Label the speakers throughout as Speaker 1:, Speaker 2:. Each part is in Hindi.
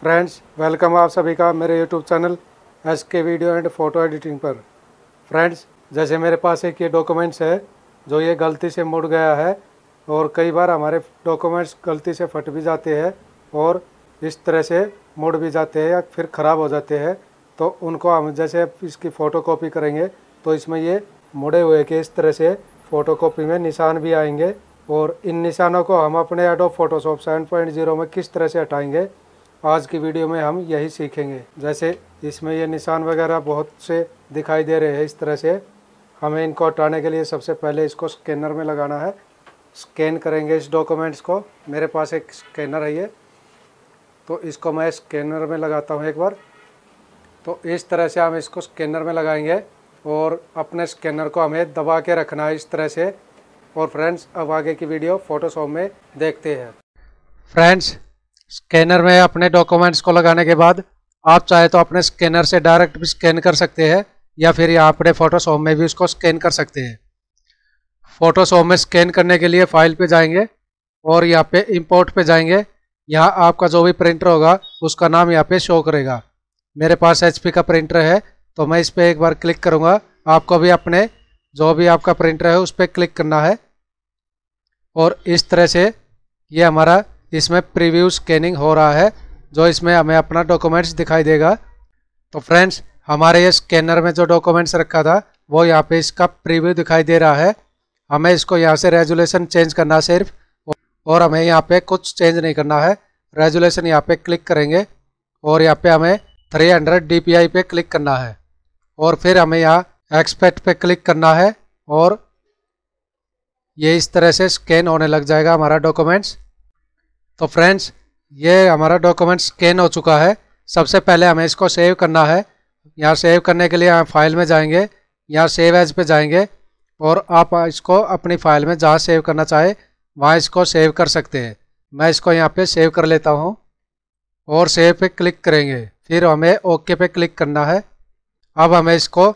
Speaker 1: फ्रेंड्स वेलकम आप सभी का मेरे YouTube channel S K video and photo editing पर फ्रेंड्स जैसे मेरे पास एक ये डॉक्यूमेंट्स है जो ये गलती से मुड़ गया है और कई बार हमारे डॉक्यूमेंट्स गलती से फट भी जाते हैं और इस तरह से मुड़ भी जाते हैं या फिर ख़राब हो जाते हैं तो उनको हम जैसे इसकी फ़ोटो कॉपी करेंगे तो इसमें ये मुड़े हुए कि इस तरह से फ़ोटो कॉपी में निशान भी आएंगे और इन निशानों को हम अपने एडो फोटोशॉप जीरो में किस तरह से हटाएंगे आज की वीडियो में हम यही सीखेंगे जैसे इसमें ये निशान वगैरह बहुत से दिखाई दे रहे हैं इस तरह से हमें इनको हटाने के लिए सबसे पहले इसको स्कैनर में लगाना है स्कैन करेंगे इस डॉक्यूमेंट्स को मेरे पास एक स्कैनर है ये तो इसको मैं स्कैनर में लगाता हूँ एक बार तो इस तरह से हम इसको स्कैनर में लगाएंगे और अपने स्कैनर को हमें दबा के रखना है इस तरह से और फ्रेंड्स अब आगे की वीडियो फ़ोटोशॉप में देखते हैं फ्रेंड्स स्कैनर में अपने डॉक्यूमेंट्स को लगाने के बाद आप चाहे तो अपने स्कैनर से डायरेक्ट भी स्कैन कर सकते हैं या फिर यहाँ अपने फोटोशॉप में भी उसको स्कैन कर सकते हैं फोटोशॉप में स्कैन करने के लिए फाइल पे जाएंगे और यहाँ पे इंपोर्ट पे जाएंगे यहाँ आपका जो भी प्रिंटर होगा उसका नाम यहाँ पे शो करेगा मेरे पास एच का प्रिंटर है तो मैं इस पर एक बार क्लिक करूँगा आपको भी अपने जो भी आपका प्रिंटर है उस पर क्लिक करना है और इस तरह से ये हमारा इसमें प्रीव्यू स्कैनिंग हो रहा है जो इसमें हमें अपना डॉक्यूमेंट्स दिखाई देगा तो फ्रेंड्स हमारे ये स्कैनर में जो डॉक्यूमेंट्स रखा था वो यहाँ पे इसका प्रीव्यू दिखाई दे रहा है हमें इसको यहाँ से रेजुलेशन चेंज करना सिर्फ और हमें यहाँ पे कुछ चेंज नहीं करना है रेजुलेशन यहाँ पे क्लिक करेंगे और यहाँ पे हमें 300 हंड्रेड पे क्लिक करना है और फिर हमें यहाँ एक्सपेक्ट पे क्लिक करना है और ये इस तरह से स्कैन होने लग जाएगा हमारा डॉक्यूमेंट्स तो फ्रेंड्स ये हमारा डॉक्यूमेंट स्कैन हो चुका है सबसे पहले हमें इसको सेव करना है यहाँ सेव करने के लिए हम फाइल में जाएंगे यहाँ सेव एज पे जाएंगे और आप इसको अपनी फाइल में जहाँ सेव करना चाहे वहाँ इसको सेव कर सकते हैं मैं इसको यहाँ पे सेव कर लेता हूँ और सेव पे क्लिक करेंगे फिर हमें ओके पे क्लिक करना है अब हमें इसको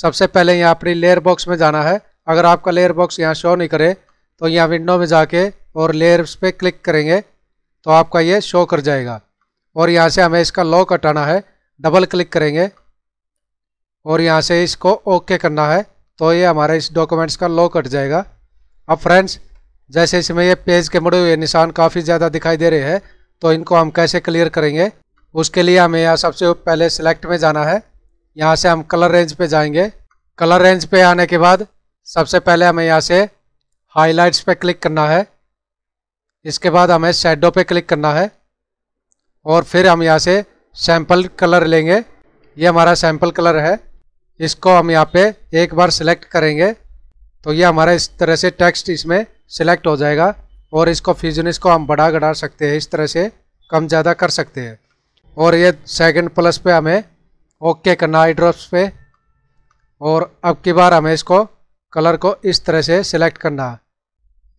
Speaker 1: सबसे पहले यहाँ अपनी लेयर बॉक्स में जाना है अगर आपका लेयर बॉक्स यहाँ शो नहीं करे तो यहाँ विंडो में जाके और लेयर्स पे क्लिक करेंगे तो आपका ये शो कर जाएगा और यहाँ से हमें इसका लॉक हटाना है डबल क्लिक करेंगे और यहाँ से इसको ओके करना है तो ये हमारे इस डॉक्यूमेंट्स का लॉक हट जाएगा अब फ्रेंड्स जैसे इसमें ये पेज के मुड़े हुए निशान काफ़ी ज़्यादा दिखाई दे रहे हैं तो इनको हम कैसे क्लियर करेंगे उसके लिए हमें यहाँ सबसे पहले सिलेक्ट में जाना है यहाँ से हम कलर रेंज पे जाएंगे कलर रेंज पे आने के बाद सबसे पहले हमें यहाँ से हाईलाइट्स पे क्लिक करना है इसके बाद हमें शेडो पे क्लिक करना है और फिर हम यहाँ से सैम्पल कलर लेंगे ये हमारा सैम्पल कलर है इसको हम यहाँ पे एक बार सिलेक्ट करेंगे तो ये हमारा इस तरह से टेक्स्ट इसमें सिलेक्ट हो जाएगा और इसको फ्यूजन इसको हम बढ़ा गढ़ा सकते हैं इस तरह से कम ज़्यादा कर सकते हैं और ये सेकंड प्लस पे हमें ओके करना आई ड्रॉप्स पे और अब की बार हमें इसको कलर को इस तरह से सिलेक्ट करना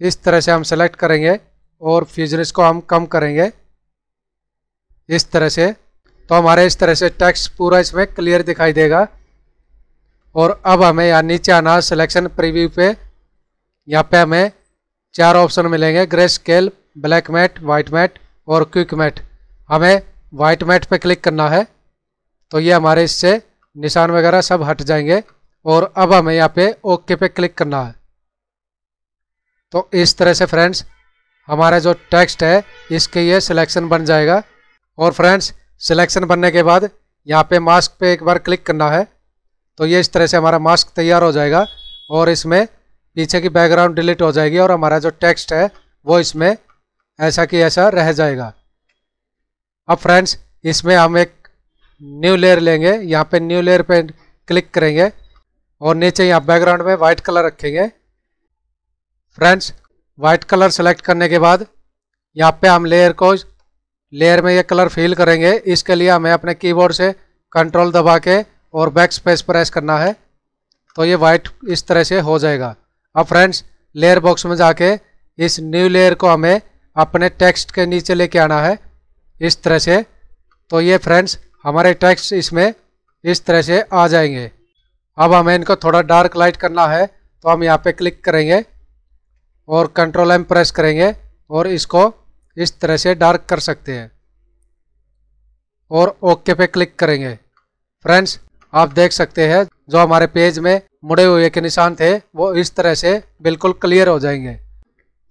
Speaker 1: इस तरह से हम सेलेक्ट करेंगे और फ्यूजनेस को हम कम करेंगे इस तरह से तो हमारे इस तरह से टेक्स्ट पूरा इसमें क्लियर दिखाई देगा और अब हमें यहाँ नीचे आना सिलेक्शन प्रीव्यू पे यहाँ पे हमें चार ऑप्शन मिलेंगे grey scale black matte white matte और क्विक मैट हमें वाइट मैट पे क्लिक करना है तो ये हमारे इससे निशान वगैरह सब हट जाएंगे और अब हमें यहाँ पे ओके पे क्लिक करना है तो इस तरह से फ्रेंड्स हमारा जो टेक्स्ट है इसके ये सिलेक्शन बन जाएगा और फ्रेंड्स सिलेक्शन बनने के बाद यहाँ पे मास्क पे एक बार क्लिक करना है तो ये इस तरह से हमारा मास्क तैयार हो जाएगा और इसमें पीछे की बैकग्राउंड डिलीट हो जाएगी और हमारा जो टेक्स्ट है वो इसमें ऐसा कि ऐसा रह जाएगा अब फ्रेंड्स इसमें हम एक न्यू लेयर लेंगे यहाँ पे न्यू लेयर पे क्लिक करेंगे और नीचे यहाँ बैकग्राउंड में वाइट कलर रखेंगे फ्रेंड्स वाइट कलर सेलेक्ट करने के बाद यहाँ पे हम लेयर को लेयर में ये कलर फील करेंगे इसके लिए हमें अपने कीबोर्ड से कंट्रोल दबा के और बैक स्पेस प्रेस करना है तो ये वाइट इस तरह से हो जाएगा अब फ्रेंड्स लेयर बॉक्स में जाके इस न्यू लेयर को हमें अपने टेक्स्ट के नीचे लेके आना है इस तरह से तो ये फ्रेंड्स हमारे टेक्स्ट इसमें इस तरह से आ जाएंगे अब हमें इनको थोड़ा डार्क लाइट करना है तो हम यहाँ पे क्लिक करेंगे और कंट्रोल एम प्रेस करेंगे और इसको इस तरह से डार्क कर सकते हैं और ओके पे क्लिक करेंगे फ्रेंड्स आप देख सकते हैं जो हमारे पेज में मुड़े हुए के निशान थे वो इस तरह से बिल्कुल क्लियर हो जाएंगे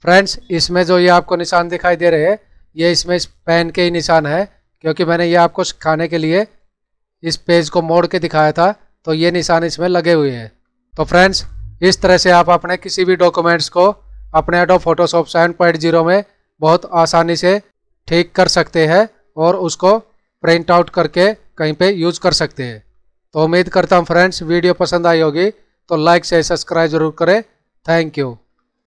Speaker 1: फ्रेंड्स इसमें जो ये आपको निशान दिखाई दे रहे हैं ये इसमें इस पेन के ही निशान है क्योंकि मैंने ये आपको सिखाने के लिए इस पेज को मोड़ के दिखाया था तो ये निशान इसमें लगे हुए हैं तो फ्रेंड्स इस तरह से आप अपने किसी भी डॉक्यूमेंट्स को अपने Adobe Photoshop seven point zero में बहुत आसानी से ठीक कर सकते हैं और उसको प्रिंट आउट करके कहीं पे यूज कर सकते हैं तो उम्मीद करता हूँ फ्रेंड्स वीडियो पसंद आई होगी तो लाइक से सब्सक्राइब जरूर करें थैंक यू